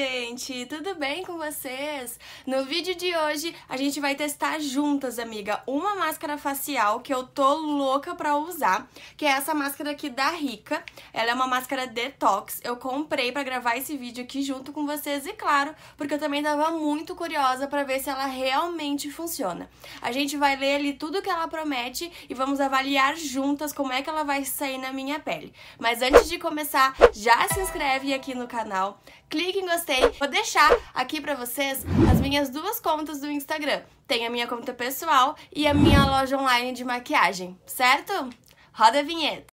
gente! Tudo bem com vocês? No vídeo de hoje, a gente vai testar juntas, amiga, uma máscara facial que eu tô louca pra usar, que é essa máscara aqui da Rica. Ela é uma máscara detox, eu comprei pra gravar esse vídeo aqui junto com vocês e, claro, porque eu também tava muito curiosa pra ver se ela realmente funciona. A gente vai ler ali tudo que ela promete e vamos avaliar juntas como é que ela vai sair na minha pele. Mas antes de começar, já se inscreve aqui no canal, clique em gostar gostei, vou deixar aqui pra vocês as minhas duas contas do Instagram. Tem a minha conta pessoal e a minha loja online de maquiagem, certo? Roda a vinheta!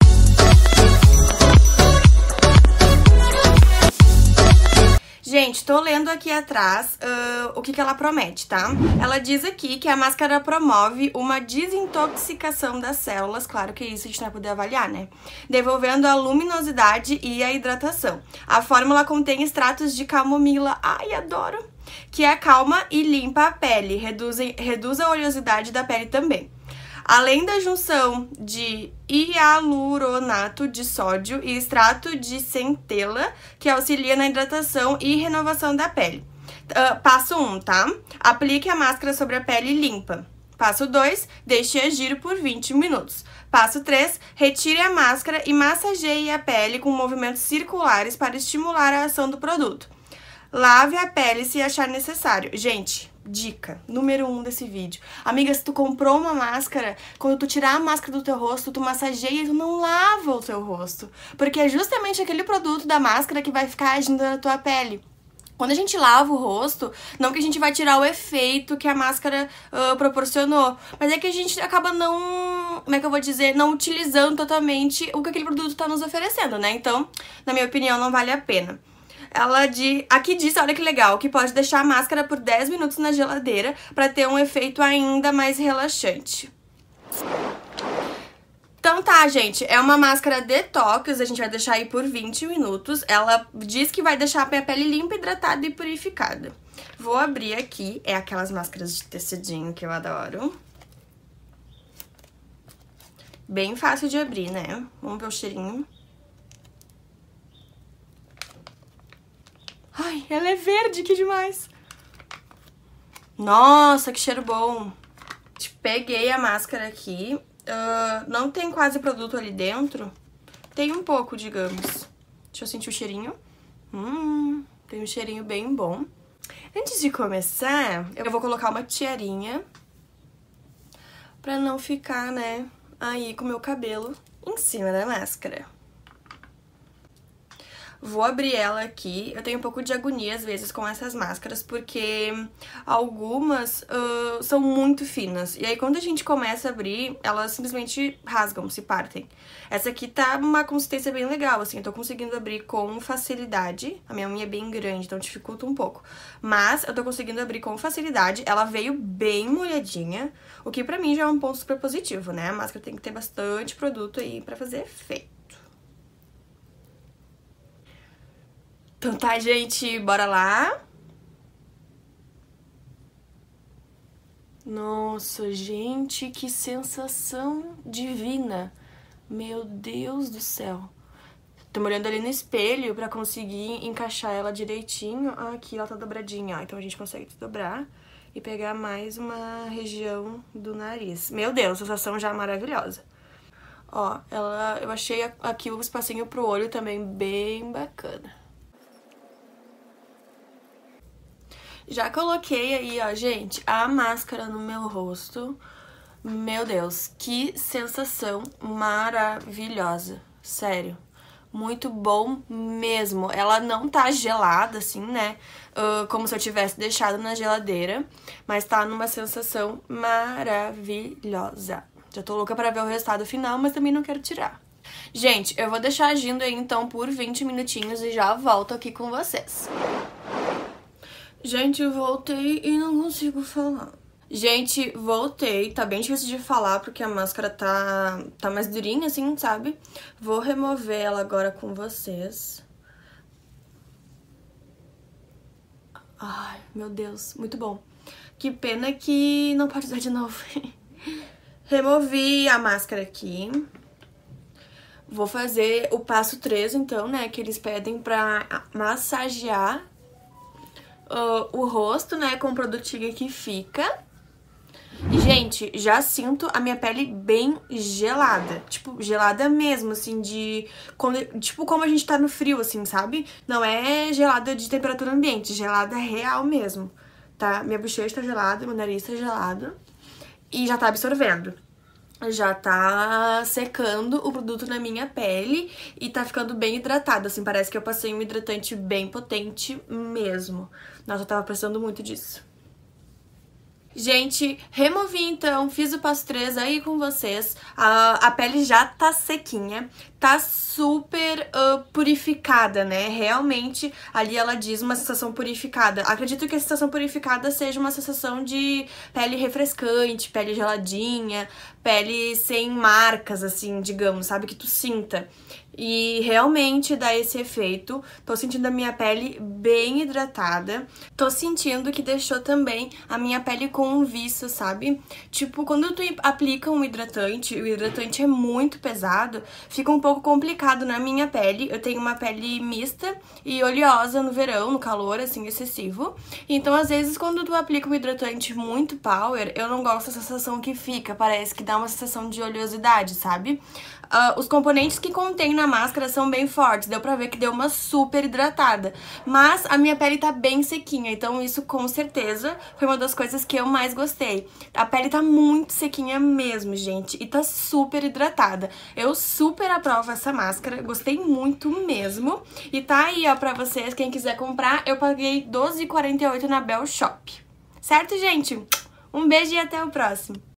Gente, tô lendo aqui atrás uh, o que, que ela promete, tá? Ela diz aqui que a máscara promove uma desintoxicação das células, claro que isso a gente não vai poder avaliar, né? Devolvendo a luminosidade e a hidratação. A fórmula contém extratos de camomila. Ai, adoro! que acalma é e limpa a pele, reduz a oleosidade da pele também. Além da junção de hialuronato de sódio e extrato de centela, que auxilia na hidratação e renovação da pele. Uh, passo 1, um, tá? Aplique a máscara sobre a pele limpa. Passo 2, deixe agir por 20 minutos. Passo 3, retire a máscara e massageie a pele com movimentos circulares para estimular a ação do produto. Lave a pele se achar necessário. Gente, dica número um desse vídeo. Amiga, se tu comprou uma máscara, quando tu tirar a máscara do teu rosto, tu massageia e tu não lava o teu rosto. Porque é justamente aquele produto da máscara que vai ficar agindo na tua pele. Quando a gente lava o rosto, não que a gente vai tirar o efeito que a máscara uh, proporcionou, mas é que a gente acaba não, como é que eu vou dizer, não utilizando totalmente o que aquele produto está nos oferecendo, né? Então, na minha opinião, não vale a pena. Ela diz aqui diz, olha que legal, que pode deixar a máscara por 10 minutos na geladeira para ter um efeito ainda mais relaxante. Então tá, gente, é uma máscara detox, a gente vai deixar aí por 20 minutos. Ela diz que vai deixar a minha pele limpa, hidratada e purificada. Vou abrir aqui, é aquelas máscaras de tecidinho que eu adoro. Bem fácil de abrir, né? Vamos ver o cheirinho. Ai, ela é verde, que demais. Nossa, que cheiro bom. Peguei a máscara aqui. Uh, não tem quase produto ali dentro. Tem um pouco, digamos. Deixa eu sentir o cheirinho. Hum, tem um cheirinho bem bom. Antes de começar, eu vou colocar uma tiarinha pra não ficar, né, aí com o meu cabelo em cima da máscara. Vou abrir ela aqui. Eu tenho um pouco de agonia, às vezes, com essas máscaras, porque algumas uh, são muito finas. E aí, quando a gente começa a abrir, elas simplesmente rasgam, se partem. Essa aqui tá uma consistência bem legal, assim. Eu tô conseguindo abrir com facilidade. A minha unha é bem grande, então dificulta um pouco. Mas eu tô conseguindo abrir com facilidade. Ela veio bem molhadinha, o que pra mim já é um ponto super positivo, né? A máscara tem que ter bastante produto aí pra fazer efeito. Então tá, gente, bora lá. Nossa, gente, que sensação divina. Meu Deus do céu. Tô olhando ali no espelho pra conseguir encaixar ela direitinho. Ah, aqui ela tá dobradinha, ó. Então a gente consegue dobrar e pegar mais uma região do nariz. Meu Deus, sensação já maravilhosa. Ó, ela, eu achei aqui o espacinho pro olho também bem bacana. Já coloquei aí, ó, gente, a máscara no meu rosto. Meu Deus, que sensação maravilhosa. Sério. Muito bom mesmo. Ela não tá gelada, assim, né? Uh, como se eu tivesse deixado na geladeira. Mas tá numa sensação maravilhosa. Já tô louca pra ver o resultado final, mas também não quero tirar. Gente, eu vou deixar agindo aí então por 20 minutinhos e já volto aqui com vocês. Gente, voltei e não consigo falar. Gente, voltei. Tá bem difícil de falar porque a máscara tá, tá mais durinha, assim, sabe? Vou remover ela agora com vocês. Ai, meu Deus, muito bom. Que pena que não pode usar de novo. Removi a máscara aqui. Vou fazer o passo 3, então, né? Que eles pedem pra massagear uh, o rosto, né, com o produtinho que fica. gente, já sinto a minha pele bem gelada. Tipo, gelada mesmo, assim, de... Quando, tipo, como a gente tá no frio, assim, sabe? Não é gelada de temperatura ambiente, gelada real mesmo, tá? Minha bochecha tá gelada, meu nariz tá gelado. E já tá absorvendo já tá secando o produto na minha pele e tá ficando bem hidratado, assim, parece que eu passei um hidratante bem potente mesmo. Nossa, eu tava precisando muito disso. Gente, removi então, fiz o passo 3 aí com vocês. A, a pele já tá sequinha, tá super uh, purificada, né? Realmente, ali ela diz uma sensação purificada. Acredito que a sensação purificada seja uma sensação de pele refrescante, pele geladinha, pele sem marcas, assim, digamos, sabe? Que tu sinta e realmente dá esse efeito. Tô sentindo a minha pele bem hidratada. Tô sentindo que deixou também a minha pele com um viço, sabe? Tipo, quando tu aplica um hidratante, o hidratante é muito pesado, fica um pouco complicado na minha pele. Eu tenho uma pele mista e oleosa no verão, no calor, assim, excessivo. Então, às vezes, quando tu aplica um hidratante muito power, eu não gosto da sensação que fica. Parece que dá uma sensação de oleosidade, sabe? Uh, os componentes que contém na máscara são bem fortes, deu pra ver que deu uma super hidratada. Mas a minha pele tá bem sequinha, então isso com certeza foi uma das coisas que eu mais gostei. A pele tá muito sequinha mesmo, gente, e tá super hidratada. Eu super aprovo essa máscara, gostei muito mesmo. E tá aí, ó, pra vocês, quem quiser comprar, eu paguei R$12,48 na Bell Shop. Certo, gente? Um beijo e até o próximo!